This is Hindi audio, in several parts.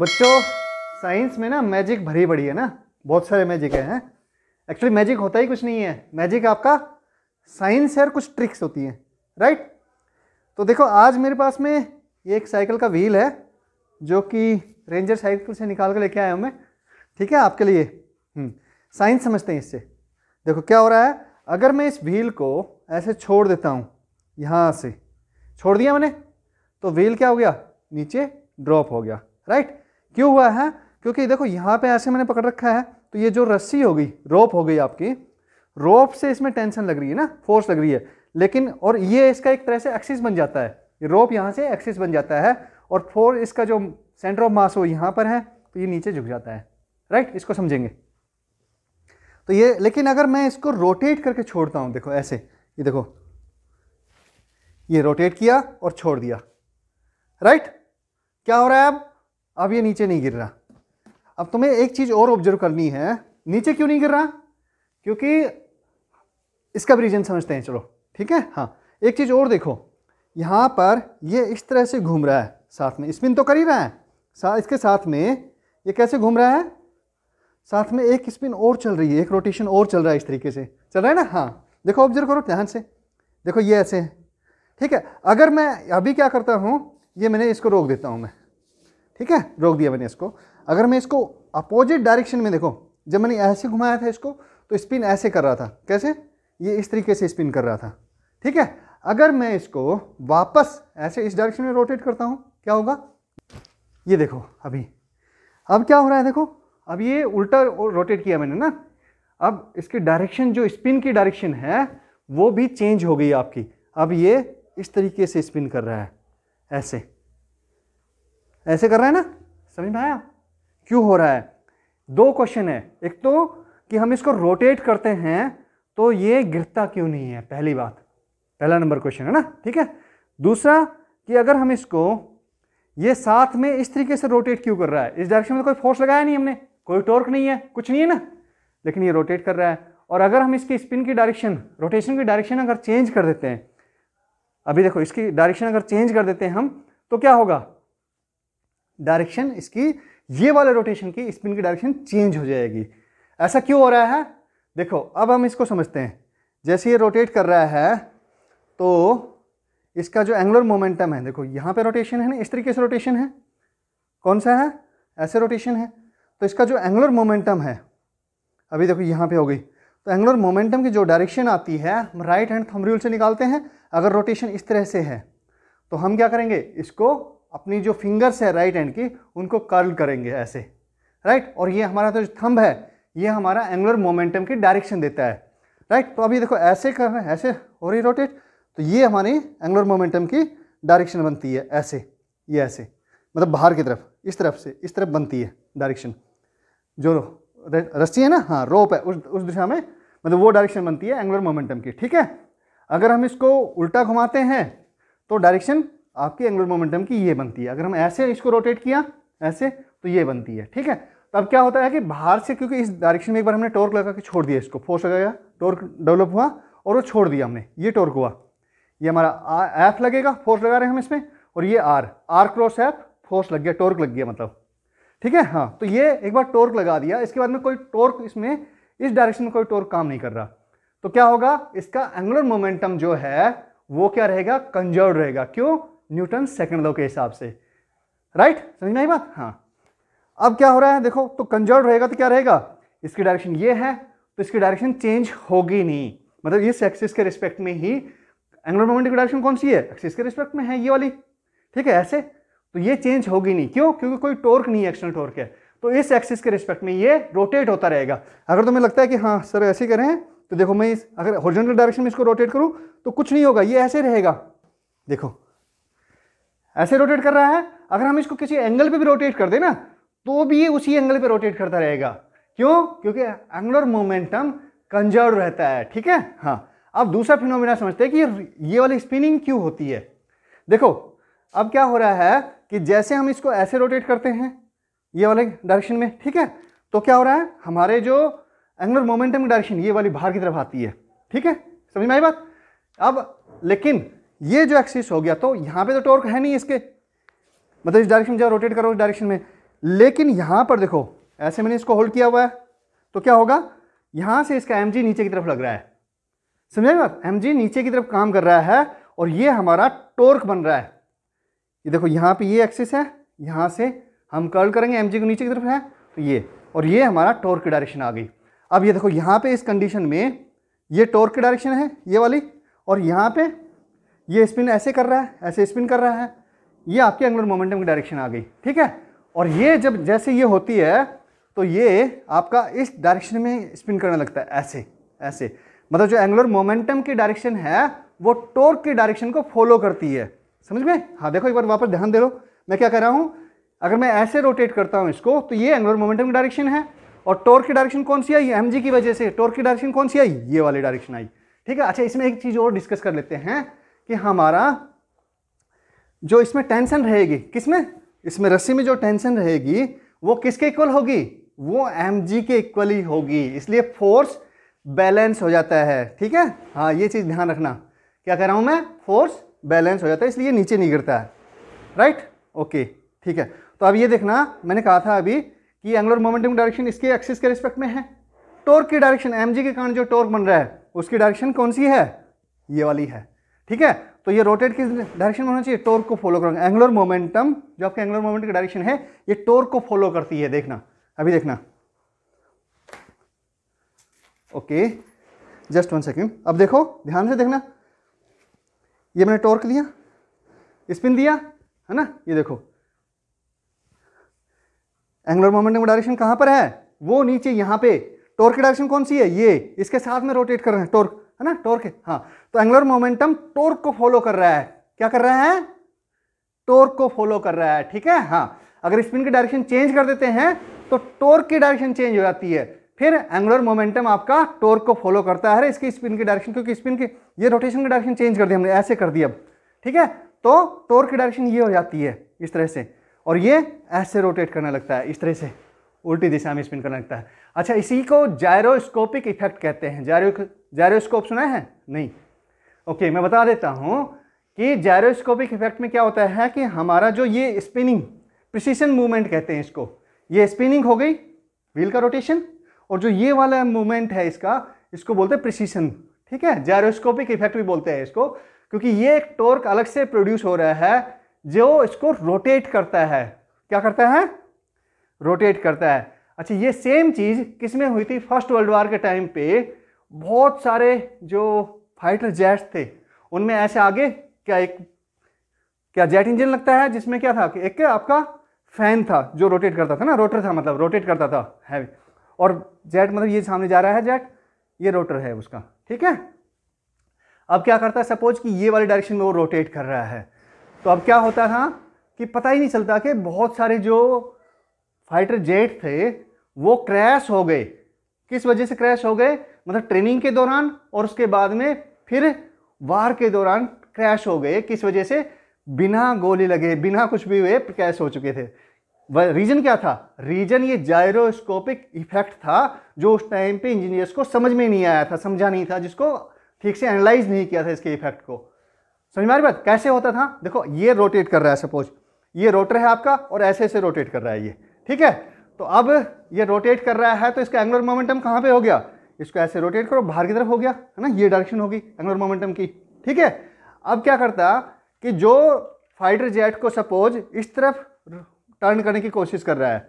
बच्चों साइंस में ना मैजिक भरी बड़ी है ना बहुत सारे मैजिक हैं एक्चुअली मैजिक होता ही कुछ नहीं है मैजिक आपका साइंस है और कुछ ट्रिक्स होती हैं राइट तो देखो आज मेरे पास में ये एक साइकिल का व्हील है जो कि रेंजर साइकिल से निकाल कर लेके आया हूँ मैं ठीक है आपके लिए साइंस हम्म, समझते हैं इससे देखो क्या हो रहा है अगर मैं इस व्हील को ऐसे छोड़ देता हूँ यहाँ से छोड़ दिया मैंने तो व्हील क्या हो गया नीचे ड्रॉप हो गया राइट क्यों हुआ है क्योंकि देखो यहाँ पे ऐसे मैंने पकड़ रखा है तो ये जो रस्सी हो गई रोप हो गई आपकी रोप से इसमें टेंशन लग रही है ना फोर्स लग रही है लेकिन और ये इसका एक तरह से एक्सिस बन जाता है रोप यहाँ से एक्सिस बन जाता है और फोर्स इसका जो सेंटर ऑफ मास हो यहाँ पर है तो ये नीचे झुक जाता है राइट इसको समझेंगे तो ये लेकिन अगर मैं इसको रोटेट करके छोड़ता हूँ देखो ऐसे ये देखो ये रोटेट किया और छोड़ दिया राइट क्या हो रहा है अब अब ये नीचे नहीं गिर रहा अब तुम्हें एक चीज़ और ऑब्जर्व करनी है नीचे क्यों नहीं गिर रहा क्योंकि इसका भी रीजन समझते हैं चलो ठीक है हाँ एक चीज़ और देखो यहाँ पर ये इस तरह से घूम रहा है साथ में स्पिन तो कर ही रहा है सा, इसके साथ में ये कैसे घूम रहा है साथ में एक स्पिन और चल रही है एक रोटेशन और चल रहा है इस तरीके से चल रहा है ना हाँ देखो ऑब्जर्व करो ध्यान से देखो ये ऐसे है ठीक है अगर मैं अभी क्या करता हूँ ये मैंने इसको रोक देता हूँ मैं ठीक है रोक दिया मैंने इसको अगर मैं इसको अपोजिट डायरेक्शन में देखो जब मैंने ऐसे घुमाया था इसको तो स्पिन ऐसे कर रहा था कैसे ये इस तरीके से स्पिन कर रहा था ठीक है अगर मैं इसको वापस ऐसे इस डायरेक्शन में रोटेट करता हूँ क्या होगा ये देखो अभी अब क्या हो रहा है देखो अब ये उल्टा रोटेट किया मैंने ना अब इसकी डायरेक्शन जो स्पिन की डायरेक्शन है वो भी चेंज हो गई आपकी अब ये इस तरीके से स्पिन कर रहा है ऐसे ऐसे कर रहे हैं ना समझ में आया क्यों हो रहा है दो क्वेश्चन है एक तो कि हम इसको रोटेट करते हैं तो ये गिरता क्यों नहीं है पहली बात पहला नंबर क्वेश्चन है ना ठीक है दूसरा कि अगर हम इसको ये साथ में इस तरीके से रोटेट क्यों कर रहा है इस डायरेक्शन में तो कोई फोर्स लगाया नहीं हमने कोई टोर्क नहीं है कुछ नहीं है ना लेकिन ये रोटेट कर रहा है और अगर हम इसकी स्पिन की डायरेक्शन रोटेशन की डायरेक्शन अगर चेंज कर देते हैं अभी देखो इसकी डायरेक्शन अगर चेंज कर देते हैं हम तो क्या होगा डायरेक्शन इसकी ये वाले रोटेशन की स्पिन की डायरेक्शन चेंज हो जाएगी ऐसा क्यों हो रहा है देखो अब हम इसको समझते हैं जैसे ये रोटेट कर रहा है तो इसका जो एंगुलर मोमेंटम है देखो यहाँ पे रोटेशन है ना इस तरीके से रोटेशन है कौन सा है ऐसे रोटेशन है तो इसका जो एंगुलर मोमेंटम है अभी देखो यहाँ पे हो गई तो एंगुलर मोमेंटम की जो डायरेक्शन आती है हम राइट हैंड थम रूल से निकालते हैं अगर रोटेशन इस तरह से है तो हम क्या करेंगे इसको अपनी जो फिंगर्स है राइट हैंड की उनको कर्ल करेंगे ऐसे राइट और ये हमारा तो जो थंब है ये हमारा एंगुलर मोमेंटम की डायरेक्शन देता है राइट तो अभी देखो ऐसे कर रहे हैं ऐसे हो रही रोटेट तो ये हमारी एंगुलर मोमेंटम की डायरेक्शन बनती है ऐसे ये ऐसे मतलब बाहर की तरफ इस तरफ से इस तरफ बनती है डायरेक्शन जो रस्सी है ना हाँ रोप है उस उस दिशा में मतलब वो डायरेक्शन बनती है एंगुलर मोमेंटम की ठीक है अगर हम इसको उल्टा घुमाते हैं तो डायरेक्शन आपकी एंगुलर मोमेंटम की ये बनती है अगर हम ऐसे इसको रोटेट किया ऐसे तो ये बनती है ठीक है तब क्या होता है कि बाहर से क्योंकि इस डायरेक्शन में एक बार हमने टॉर्क लगा के छोड़ दिया इसको फोर्स लगाया टॉर्क डेवलप हुआ और वो छोड़ दिया हमने ये टॉर्क हुआ ये हमारा एफ लगेगा फोर्स लगा रहे हैं हम इसमें और ये R R cross F force लग गया टॉर्क लग गया मतलब ठीक है हाँ तो ये एक बार टॉर्क लगा दिया इसके बाद में कोई टॉर्क इसमें इस डायरेक्शन में कोई टॉर्क काम नहीं कर रहा तो क्या होगा इसका एंगुलर मोमेंटम जो है वो क्या रहेगा कंजर्व रहेगा क्यों न्यूटन सेकंड लॉ के हिसाब से राइट समझ में आई बात हाँ अब क्या हो रहा है देखो तो कंजर्व रहेगा तो क्या रहेगा इसकी डायरेक्शन ये है तो इसकी डायरेक्शन चेंज होगी नहीं मतलब इस एक्सिस के रिस्पेक्ट में ही एंगुलर मोमेंटम की डायरेक्शन कौन सी है एक्सिस के रिस्पेक्ट में है ये वाली ठीक है ऐसे तो ये चेंज होगी नहीं क्यों क्योंकि कोई टोर्क नहीं है एक्सटर्नल टोर्क है तो इस एक्सिस के रिस्पेक्ट में ये रोटेट होता रहेगा अगर तुम्हें तो लगता है कि हाँ सर ऐसे करें तो देखो मैं इस अगर हॉरिजॉन्टल डायरेक्शन में इसको रोटेट करूँ तो कुछ नहीं होगा ये ऐसे रहेगा देखो ऐसे रोटेट कर रहा है अगर हम इसको किसी एंगल पे भी रोटेट कर देना तो भी ये उसी एंगल पे रोटेट करता रहेगा क्यों क्योंकि एंगुलर मोमेंटम कंजर्व रहता है ठीक है हाँ अब दूसरा फिनोमिना समझते हैं कि ये वाली स्पिनिंग क्यों होती है देखो अब क्या हो रहा है कि जैसे हम इसको ऐसे रोटेट करते हैं ये वाले डायरेक्शन में ठीक है तो क्या हो रहा है हमारे जो एंगुलर मोमेंटम की डायरेक्शन ये वाली बाहर की तरफ आती है ठीक है समझ में आई बात अब लेकिन ये जो एक्सिस हो गया तो यहाँ पे तो टॉर्क है नहीं इसके मतलब इस डायरेक्शन में जब रोटेट करो उस डायरेक्शन में लेकिन यहाँ पर देखो ऐसे मैंने इसको होल्ड किया हुआ है तो क्या होगा यहाँ से इसका एम नीचे की तरफ लग रहा है समझे बात एम नीचे की तरफ काम कर रहा है और ये हमारा टोर्क बन रहा है ये देखो यहाँ पर ये एक्सिस है यहाँ से हम कर्ल करेंगे एम को नीचे की तरफ है तो ये और ये हमारा टोर्क की डायरेक्शन आ गई अब ये देखो यहाँ पे इस कंडीशन में ये टोर्क की डायरेक्शन है ये वाली और यहाँ पे ये स्पिन ऐसे कर रहा है ऐसे स्पिन कर रहा है ये आपकी एंगुलर मोमेंटम की डायरेक्शन आ गई ठीक है और ये जब जैसे ये होती है तो ये आपका इस डायरेक्शन में स्पिन करने लगता है ऐसे ऐसे मतलब जो एंगुलर मोमेंटम की डायरेक्शन है वो टोर्क की डायरेक्शन को फॉलो करती है समझ में हाँ देखो एक बार वापस ध्यान दे लो मैं क्या कह रहा हूँ अगर मैं ऐसे रोटेट करता हूँ इसको तो ये एंगुलर मोमेंटम की डायरेक्शन है और टोर्क की डायरेक्शन कौन सी आई एम की वजह से टोर्क की डायरेक्शन कौन सी आई ये वाली डायरेक्शन आई ठीक है अच्छा इसमें एक चीज़ और डिस्कस कर लेते हैं कि हमारा जो इसमें टेंशन रहेगी किसमें इसमें रस्सी में जो टेंशन रहेगी वो किसके इक्वल होगी वो एम के इक्वल ही होगी इसलिए फोर्स बैलेंस हो जाता है ठीक है हाँ ये चीज़ ध्यान रखना क्या कह रहा हूँ मैं फोर्स बैलेंस हो जाता है इसलिए नीचे नहीं गिरता है राइट ओके ठीक है तो अब ये देखना मैंने कहा था अभी कि एंगुलर मोमेंटम डायरेक्शन इसके एक्सिस के रिस्पेक्ट में है टोर्क की डायरेक्शन एम के कारण जो टोर्क बन रहा है उसकी डायरेक्शन कौन सी है ये वाली है ठीक है तो ये रोटेट किस डायरेक्शन में होना चाहिए टोर्क को फॉलो करेंगे एंगुलर मोमेंटम जो आपके एंगुलर मोमेंट की डायरेक्शन है ये टोर्क को फॉलो करती है देखना अभी देखना ओके जस्ट वन सेकेंड अब देखो ध्यान से देखना ये मैंने टोर्क दिया स्पिन दिया है ना ये देखो एंगुलर मोमेंटम का डायरेक्शन कहां पर है वो नीचे यहां पे टोर्क की डायरेक्शन कौन सी है ये इसके साथ में रोटेट कर रहे हैं टोर्क है ना टोर्क हाँ तो एंगुलर मोमेंटम टोर्क को फॉलो कर रहा है क्या कर रहा है टोर्क को फॉलो कर रहा है ठीक है हाँ अगर स्पिन की डायरेक्शन चेंज कर देते हैं तो टोर्क की डायरेक्शन चेंज हो जाती है फिर एंगुलर मोमेंटम आपका टोर्क को फॉलो करता है इसकी स्पिन की डायरेक्शन क्योंकि स्पिन की ये रोटेशन की डायरेक्शन चेंज कर दी हमने ऐसे कर दिया अब ठीक है तो टोर्क की डायरेक्शन ये हो जाती है इस तरह से और ये ऐसे रोटेट करने लगता है इस तरह से उल्टी दिशा में स्पिन करने लगता है अच्छा इसी को जायरोस्कोपिक इफेक्ट कहते हैं जायरो जायरोस्कोप सुना है नहीं ओके मैं बता देता हूँ कि जायरोस्कोपिक इफेक्ट में क्या होता है कि हमारा जो ये स्पिनिंग प्रिसीशन मूवमेंट कहते हैं इसको ये स्पिनिंग हो गई व्हील का रोटेशन और जो ये वाला मूवमेंट है इसका इसको बोलते हैं प्रिसीशन ठीक है जायरोस्कोपिक इफेक्ट भी बोलते हैं इसको क्योंकि ये एक टोर्क अलग से प्रोड्यूस हो रहा है जो इसको रोटेट करता है क्या करता है रोटेट करता है अच्छा ये सेम चीज़ किस में हुई थी फर्स्ट वर्ल्ड वार के टाइम पे बहुत सारे जो फाइटर जेट्स थे उनमें ऐसे आगे क्या एक क्या जेट इंजन लगता है जिसमें क्या था कि एक क्या आपका फैन था जो रोटेट करता था ना रोटर था मतलब रोटेट करता था हैवी और जेट मतलब ये सामने जा रहा है जेट ये रोटर है उसका ठीक है अब क्या करता है सपोज कि ये वाले डायरेक्शन में वो रोटेट कर रहा है तो अब क्या होता था कि पता ही नहीं चलता कि बहुत सारे जो फाइटर जेट थे वो क्रैश हो गए किस वजह से क्रैश हो गए मतलब ट्रेनिंग के दौरान और उसके बाद में फिर वार के दौरान क्रैश हो गए किस वजह से बिना गोली लगे बिना कुछ भी हुए क्रैश हो चुके थे रीजन क्या था रीजन ये जायरोस्कोपिक इफेक्ट था जो उस टाइम पे इंजीनियर्स को समझ में नहीं आया था समझा नहीं था जिसको ठीक से एनालाइज नहीं किया था इसके इफेक्ट को समझ में आ रही बात कैसे होता था देखो ये रोटेट कर रहा है सपोज ये रोटर है आपका और ऐसे ऐसे रोटेट कर रहा है ये ठीक है तो अब ये रोटेट कर रहा है तो इसका एंगुलर मोमेंटम कहाँ पे हो गया इसको ऐसे रोटेट करो बाहर की तरफ हो गया है ना ये डायरेक्शन होगी एंगुलर मोमेंटम की ठीक है अब क्या करता कि जो फाइटर जेट को सपोज इस तरफ टर्न करने की कोशिश कर रहा है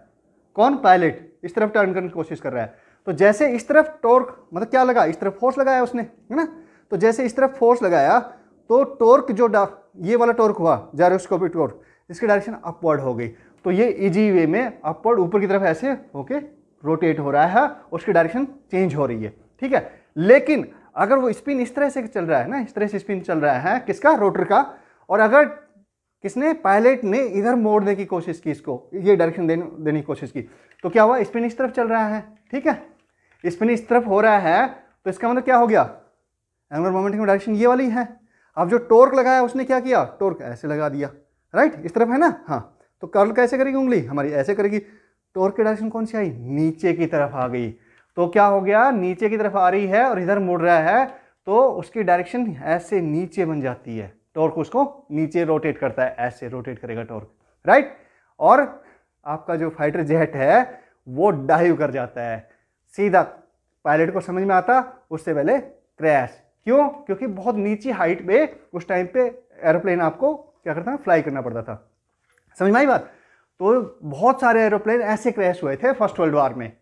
कौन पायलट इस तरफ टर्न करने की कोशिश कर रहा है तो जैसे इस तरफ टोर्क मतलब क्या लगा इस तरफ फोर्स लगाया उसने है ना तो जैसे इस तरफ फोर्स लगाया तो टोर्क जो ये वाला टोर्क हुआ जैरोस्कोपिक टोर्क इसकी डायरेक्शन अपवर्ड हो गई तो ये इजी वे में अपवर्ड ऊपर की तरफ ऐसे होके रोटेट हो रहा है उसकी डायरेक्शन चेंज हो रही है ठीक है लेकिन अगर वो स्पिन इस तरह से चल रहा है ना इस तरह से स्पिन चल रहा है किसका रोटर का और अगर किसने पायलट ने इधर मोड़ने की कोशिश की इसको ये डायरेक्शन देने देने की कोशिश की तो क्या हुआ स्पिन इस तरफ चल रहा है ठीक है स्पिन इस तरफ हो रहा है तो इसका मतलब क्या हो गया एंगुलर मोमेंट की डायरेक्शन ये वाली है अब जो टोर्क लगाया उसने क्या किया टोर्क ऐसे लगा दिया राइट इस तरफ है ना हाँ तो कर्ल कैसे करेगी उंगली हमारी ऐसे करेगी टोर्क की डायरेक्शन कौन सी आई नीचे की तरफ आ गई तो क्या हो गया नीचे की तरफ आ रही है और इधर मुड़ रहा है तो उसकी डायरेक्शन ऐसे नीचे बन जाती है टॉर्क उसको नीचे रोटेट करता है ऐसे रोटेट करेगा टॉर्क राइट और आपका जो फाइटर जेट है वो डाइव कर जाता है सीधा पायलट को समझ में आता उससे पहले क्रैश क्यों क्योंकि बहुत नीची हाइट पे उस टाइम पे एरोप्लेन आपको क्या करता है फ्लाई करना पड़ता था समझ में आई बात तो बहुत सारे एरोप्लेन ऐसे क्रैश हुए थे फर्स्ट वर्ल्ड वार में